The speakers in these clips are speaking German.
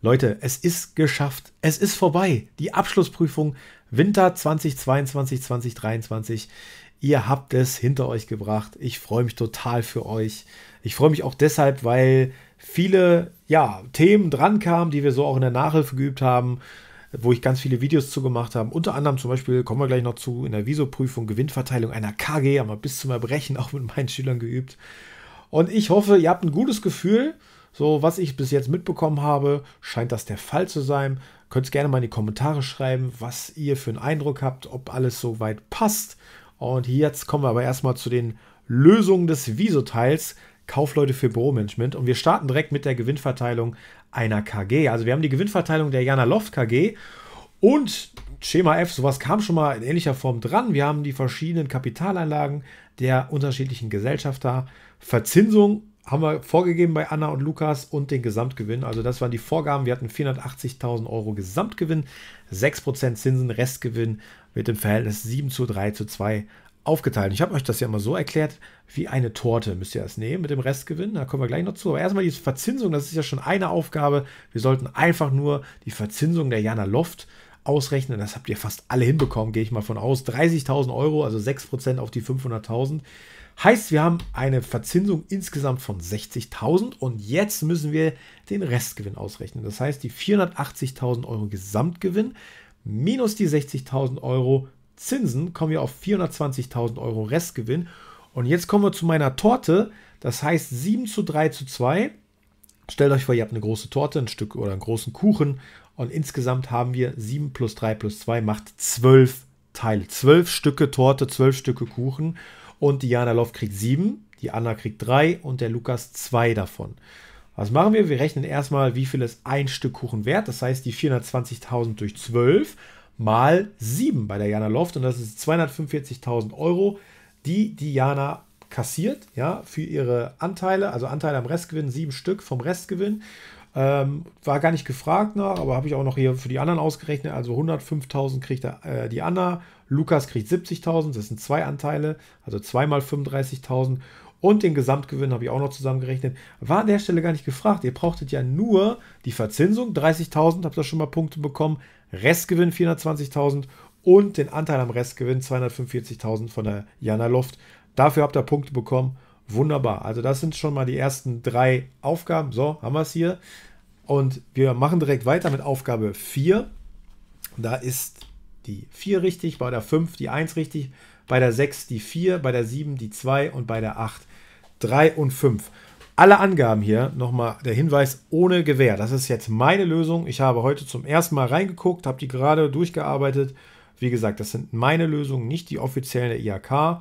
Leute, es ist geschafft. Es ist vorbei. Die Abschlussprüfung Winter 2022, 2023. Ihr habt es hinter euch gebracht. Ich freue mich total für euch. Ich freue mich auch deshalb, weil viele ja, Themen dran kamen, die wir so auch in der Nachhilfe geübt haben, wo ich ganz viele Videos zugemacht habe. Unter anderem zum Beispiel, kommen wir gleich noch zu, in der Visoprüfung Gewinnverteilung einer KG, haben wir bis zum Erbrechen auch mit meinen Schülern geübt. Und ich hoffe, ihr habt ein gutes Gefühl. So, was ich bis jetzt mitbekommen habe, scheint das der Fall zu sein. Könnt ihr gerne mal in die Kommentare schreiben, was ihr für einen Eindruck habt, ob alles soweit passt. Und jetzt kommen wir aber erstmal zu den Lösungen des Visoteils. Kaufleute für Büromanagement. Und wir starten direkt mit der Gewinnverteilung einer KG. Also wir haben die Gewinnverteilung der Jana Loft KG und Schema F, sowas kam schon mal in ähnlicher Form dran. Wir haben die verschiedenen Kapitaleinlagen der unterschiedlichen Gesellschafter, Verzinsung haben wir vorgegeben bei Anna und Lukas und den Gesamtgewinn. Also das waren die Vorgaben. Wir hatten 480.000 Euro Gesamtgewinn, 6% Zinsen, Restgewinn mit dem Verhältnis 7 zu 3 zu 2 aufgeteilt. Ich habe euch das ja immer so erklärt, wie eine Torte müsst ihr das nehmen mit dem Restgewinn. Da kommen wir gleich noch zu. Aber erstmal die Verzinsung, das ist ja schon eine Aufgabe. Wir sollten einfach nur die Verzinsung der Jana Loft ausrechnen, das habt ihr fast alle hinbekommen, gehe ich mal von aus, 30.000 Euro, also 6% auf die 500.000. Heißt, wir haben eine Verzinsung insgesamt von 60.000 und jetzt müssen wir den Restgewinn ausrechnen. Das heißt, die 480.000 Euro Gesamtgewinn minus die 60.000 Euro Zinsen kommen wir auf 420.000 Euro Restgewinn. Und jetzt kommen wir zu meiner Torte. Das heißt 7 zu 3 zu 2. Stellt euch vor, ihr habt eine große Torte, ein Stück oder einen großen Kuchen und insgesamt haben wir 7 plus 3 plus 2 macht 12 Teile. 12 Stücke Torte, 12 Stücke Kuchen. Und Diana Loff kriegt 7, die Anna kriegt 3 und der Lukas 2 davon. Was machen wir? Wir rechnen erstmal, wie viel ist ein Stück Kuchen wert. Das heißt, die 420.000 durch 12 mal 7 bei der Jana Loft. Und das ist 245.000 Euro, die Diana kassiert, ja, für ihre Anteile, also Anteile am Restgewinn, 7 Stück vom Restgewinn. Ähm, war gar nicht gefragt nach, aber habe ich auch noch hier für die anderen ausgerechnet. Also 105.000 kriegt äh, die Anna, Lukas kriegt 70.000, das sind zwei Anteile, also zweimal 35.000 und den Gesamtgewinn habe ich auch noch zusammengerechnet. War an der Stelle gar nicht gefragt. Ihr brauchtet ja nur die Verzinsung, 30.000, habt ihr schon mal Punkte bekommen, Restgewinn 420.000 und den Anteil am Restgewinn 245.000 von der Jana Loft. Dafür habt ihr Punkte bekommen Wunderbar. Also das sind schon mal die ersten drei Aufgaben. So, haben wir es hier. Und wir machen direkt weiter mit Aufgabe 4. Da ist die 4 richtig, bei der 5 die 1 richtig, bei der 6 die 4, bei der 7 die 2 und bei der 8 3 und 5. Alle Angaben hier, nochmal der Hinweis, ohne Gewähr. Das ist jetzt meine Lösung. Ich habe heute zum ersten Mal reingeguckt, habe die gerade durchgearbeitet. Wie gesagt, das sind meine Lösungen, nicht die offiziellen der IAK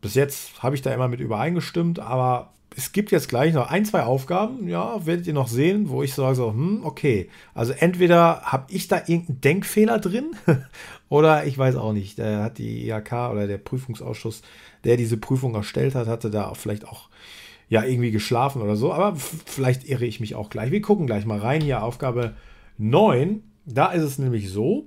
bis jetzt habe ich da immer mit übereingestimmt, aber es gibt jetzt gleich noch ein, zwei Aufgaben, ja, werdet ihr noch sehen, wo ich sage so, hm, okay. Also entweder habe ich da irgendeinen Denkfehler drin oder ich weiß auch nicht, da hat die IHK oder der Prüfungsausschuss, der diese Prüfung erstellt hat, hatte da vielleicht auch ja irgendwie geschlafen oder so, aber vielleicht irre ich mich auch gleich. Wir gucken gleich mal rein hier Aufgabe 9. Da ist es nämlich so,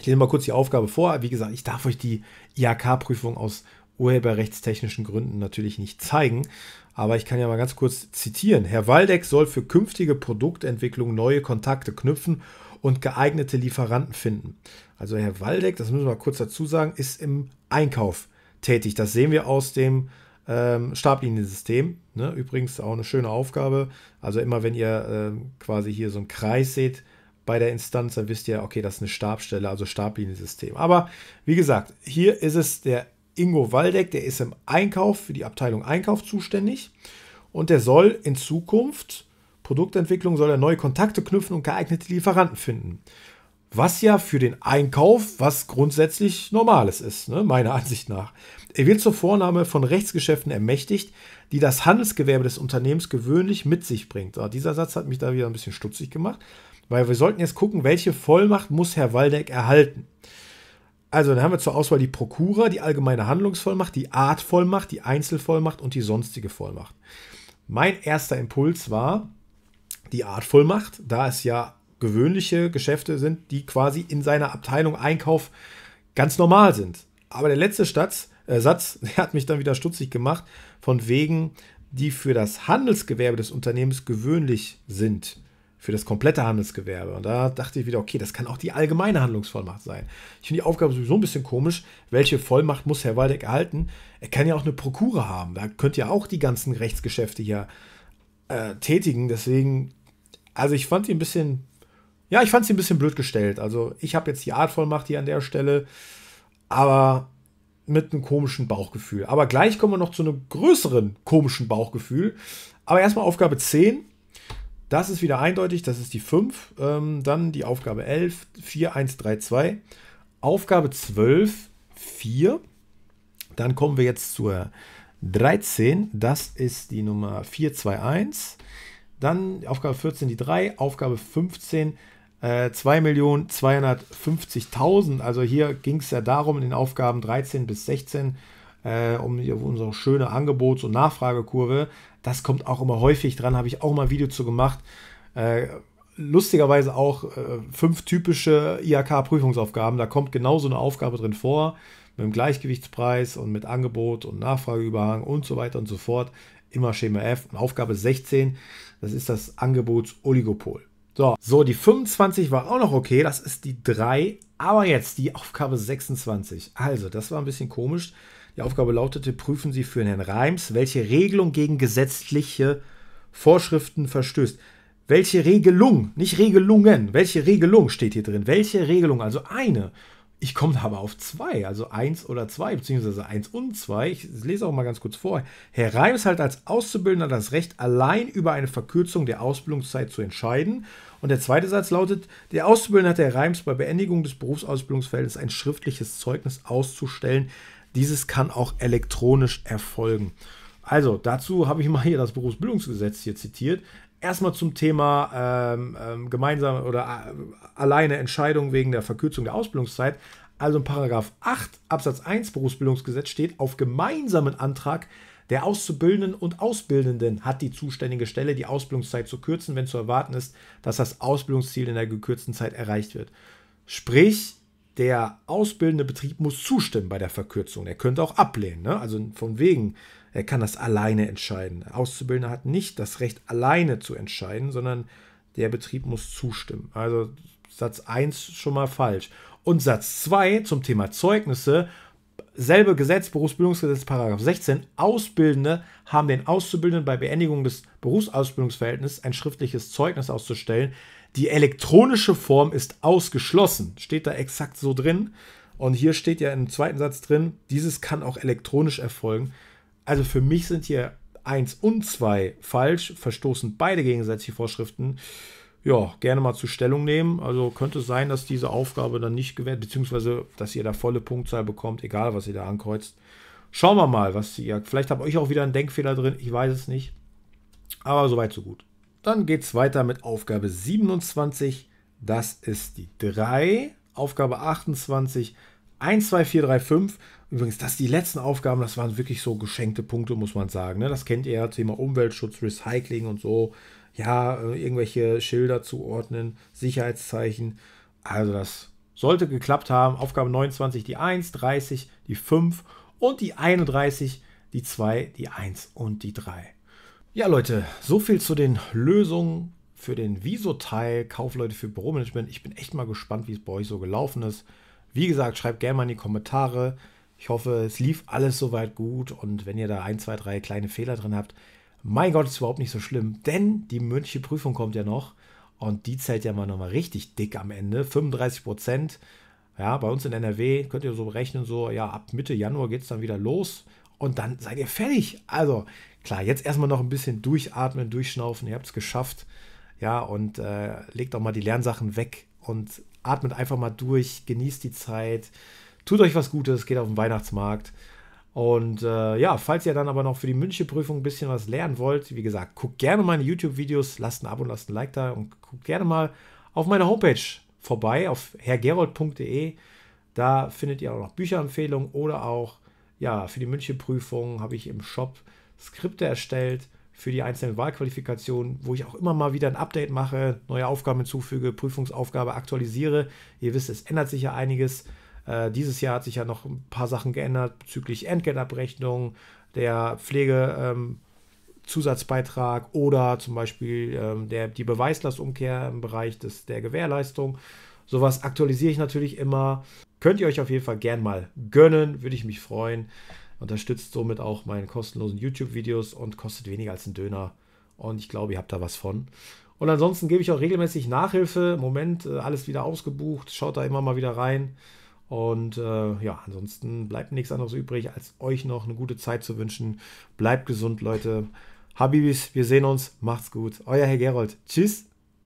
ich lese mal kurz die Aufgabe vor. Wie gesagt, ich darf euch die IHK-Prüfung aus urheberrechtstechnischen Gründen natürlich nicht zeigen. Aber ich kann ja mal ganz kurz zitieren. Herr Waldeck soll für künftige Produktentwicklung neue Kontakte knüpfen und geeignete Lieferanten finden. Also Herr Waldeck, das müssen wir mal kurz dazu sagen, ist im Einkauf tätig. Das sehen wir aus dem ähm, Stablinien-System. Ne? Übrigens auch eine schöne Aufgabe. Also immer wenn ihr ähm, quasi hier so einen Kreis seht bei der Instanz, dann wisst ihr, okay, das ist eine Stabstelle, also Stablinien-System. Aber wie gesagt, hier ist es der Ingo Waldeck, der ist im Einkauf für die Abteilung Einkauf zuständig und der soll in Zukunft Produktentwicklung soll er neue Kontakte knüpfen und geeignete Lieferanten finden. Was ja für den Einkauf was grundsätzlich Normales ist, ne? meiner Ansicht nach. Er wird zur Vornahme von Rechtsgeschäften ermächtigt, die das Handelsgewerbe des Unternehmens gewöhnlich mit sich bringt. Aber dieser Satz hat mich da wieder ein bisschen stutzig gemacht, weil wir sollten jetzt gucken, welche Vollmacht muss Herr Waldeck erhalten. Also dann haben wir zur Auswahl die Prokura, die allgemeine Handlungsvollmacht, die Artvollmacht, die Einzelvollmacht und die sonstige Vollmacht. Mein erster Impuls war die Artvollmacht, da es ja gewöhnliche Geschäfte sind, die quasi in seiner Abteilung Einkauf ganz normal sind. Aber der letzte Satz, äh Satz der hat mich dann wieder stutzig gemacht, von wegen, die für das Handelsgewerbe des Unternehmens gewöhnlich sind für das komplette Handelsgewerbe. Und da dachte ich wieder, okay, das kann auch die allgemeine Handlungsvollmacht sein. Ich finde die Aufgabe sowieso ein bisschen komisch. Welche Vollmacht muss Herr Waldeck erhalten? Er kann ja auch eine Prokure haben. Da könnt ihr auch die ganzen Rechtsgeschäfte hier äh, tätigen. Deswegen, also ich fand sie ein bisschen, ja, ich fand sie ein bisschen blöd gestellt. Also ich habe jetzt die Art Vollmacht hier an der Stelle, aber mit einem komischen Bauchgefühl. Aber gleich kommen wir noch zu einem größeren komischen Bauchgefühl. Aber erstmal Aufgabe 10. Das ist wieder eindeutig, das ist die 5. Ähm, dann die Aufgabe 11, 4, 1, 3, 2. Aufgabe 12, 4. Dann kommen wir jetzt zur 13, das ist die Nummer 4, 2, 1. Dann Aufgabe 14 die 3, Aufgabe 15 äh, 2.250.000. Also hier ging es ja darum, in den Aufgaben 13 bis 16 äh, um unsere schöne Angebots- und Nachfragekurve. Das kommt auch immer häufig dran, habe ich auch mal ein Video zu gemacht. Äh, lustigerweise auch äh, fünf typische iak prüfungsaufgaben Da kommt genau so eine Aufgabe drin vor, mit dem Gleichgewichtspreis und mit Angebot und Nachfrageüberhang und so weiter und so fort. Immer Schema F. Und Aufgabe 16, das ist das Angebotsoligopol. So, so, die 25 war auch noch okay, das ist die 3, aber jetzt die Aufgabe 26. Also, das war ein bisschen komisch. Die Aufgabe lautete, prüfen Sie für Herrn Reims, welche Regelung gegen gesetzliche Vorschriften verstößt. Welche Regelung, nicht Regelungen, welche Regelung steht hier drin? Welche Regelung? Also eine. Ich komme aber auf zwei, also eins oder zwei, beziehungsweise eins und zwei. Ich lese auch mal ganz kurz vor. Herr Reims hat als Auszubildender das Recht, allein über eine Verkürzung der Ausbildungszeit zu entscheiden. Und der zweite Satz lautet: Der Auszubildende hat Herr Reims bei Beendigung des Berufsausbildungsverhältnisses ein schriftliches Zeugnis auszustellen, dieses kann auch elektronisch erfolgen. Also dazu habe ich mal hier das Berufsbildungsgesetz hier zitiert. Erstmal zum Thema ähm, ähm gemeinsame oder äh, alleine Entscheidung wegen der Verkürzung der Ausbildungszeit. Also in Paragraph 8 Absatz 1 Berufsbildungsgesetz steht auf gemeinsamen Antrag der Auszubildenden und Ausbildenden hat die zuständige Stelle, die Ausbildungszeit zu kürzen, wenn zu erwarten ist, dass das Ausbildungsziel in der gekürzten Zeit erreicht wird. Sprich, der ausbildende Betrieb muss zustimmen bei der Verkürzung. Er könnte auch ablehnen. Ne? Also von wegen, er kann das alleine entscheiden. Der Auszubildende hat nicht das Recht, alleine zu entscheiden, sondern der Betrieb muss zustimmen. Also Satz 1 schon mal falsch. Und Satz 2 zum Thema Zeugnisse. Selbe Gesetz, Berufsbildungsgesetz, Paragraph 16. Ausbildende haben den Auszubildenden bei Beendigung des Berufsausbildungsverhältnisses ein schriftliches Zeugnis auszustellen, die elektronische Form ist ausgeschlossen. Steht da exakt so drin. Und hier steht ja im zweiten Satz drin, dieses kann auch elektronisch erfolgen. Also für mich sind hier 1 und 2 falsch, verstoßen beide gegensätzliche Vorschriften. Ja, gerne mal zur Stellung nehmen. Also könnte es sein, dass diese Aufgabe dann nicht gewährt, beziehungsweise dass ihr da volle Punktzahl bekommt, egal was ihr da ankreuzt. Schauen wir mal, was ihr. Vielleicht habt euch auch wieder einen Denkfehler drin, ich weiß es nicht. Aber soweit, so gut. Dann geht es weiter mit Aufgabe 27. Das ist die 3. Aufgabe 28. 1, 2, 4, 3, 5. Übrigens, das sind die letzten Aufgaben, das waren wirklich so geschenkte Punkte, muss man sagen. Ne? Das kennt ihr ja, Thema Umweltschutz, Recycling und so. Ja, äh, irgendwelche Schilder zuordnen, Sicherheitszeichen. Also das sollte geklappt haben. Aufgabe 29 die 1, 30 die 5 und die 31 die 2, die 1 und die 3. Ja, Leute, so viel zu den Lösungen für den Viso-Teil, Kaufleute für Büromanagement. Ich bin echt mal gespannt, wie es bei euch so gelaufen ist. Wie gesagt, schreibt gerne mal in die Kommentare. Ich hoffe, es lief alles soweit gut und wenn ihr da ein, zwei, drei kleine Fehler drin habt, mein Gott, ist überhaupt nicht so schlimm, denn die mündliche Prüfung kommt ja noch und die zählt ja mal nochmal richtig dick am Ende. 35 Prozent. Ja, bei uns in NRW könnt ihr so rechnen, so, ja, ab Mitte Januar geht es dann wieder los und dann seid ihr fertig. Also klar, jetzt erstmal noch ein bisschen durchatmen, durchschnaufen, ihr habt es geschafft. Ja, und äh, legt auch mal die Lernsachen weg und atmet einfach mal durch, genießt die Zeit, tut euch was Gutes, geht auf den Weihnachtsmarkt. Und äh, ja, falls ihr dann aber noch für die Münche-Prüfung ein bisschen was lernen wollt, wie gesagt, guckt gerne meine YouTube-Videos, lasst ein Abo, lasst ein Like da und guckt gerne mal auf meiner Homepage vorbei, auf herrgerold.de. Da findet ihr auch noch Bücherempfehlungen oder auch ja, für die München-Prüfung habe ich im Shop Skripte erstellt für die einzelnen Wahlqualifikationen, wo ich auch immer mal wieder ein Update mache, neue Aufgaben hinzufüge, Prüfungsaufgabe aktualisiere. Ihr wisst, es ändert sich ja einiges. Äh, dieses Jahr hat sich ja noch ein paar Sachen geändert bezüglich Entgeltabrechnung, der Pflegezusatzbeitrag ähm, oder zum Beispiel ähm, der, die Beweislastumkehr im Bereich des, der Gewährleistung. Sowas aktualisiere ich natürlich immer. Könnt ihr euch auf jeden Fall gern mal gönnen, würde ich mich freuen. Unterstützt somit auch meine kostenlosen YouTube-Videos und kostet weniger als ein Döner. Und ich glaube, ihr habt da was von. Und ansonsten gebe ich auch regelmäßig Nachhilfe. Moment äh, alles wieder ausgebucht. Schaut da immer mal wieder rein. Und äh, ja, ansonsten bleibt nichts anderes übrig, als euch noch eine gute Zeit zu wünschen. Bleibt gesund, Leute. Habibis, wir sehen uns. Macht's gut. Euer Herr Gerold. Tschüss.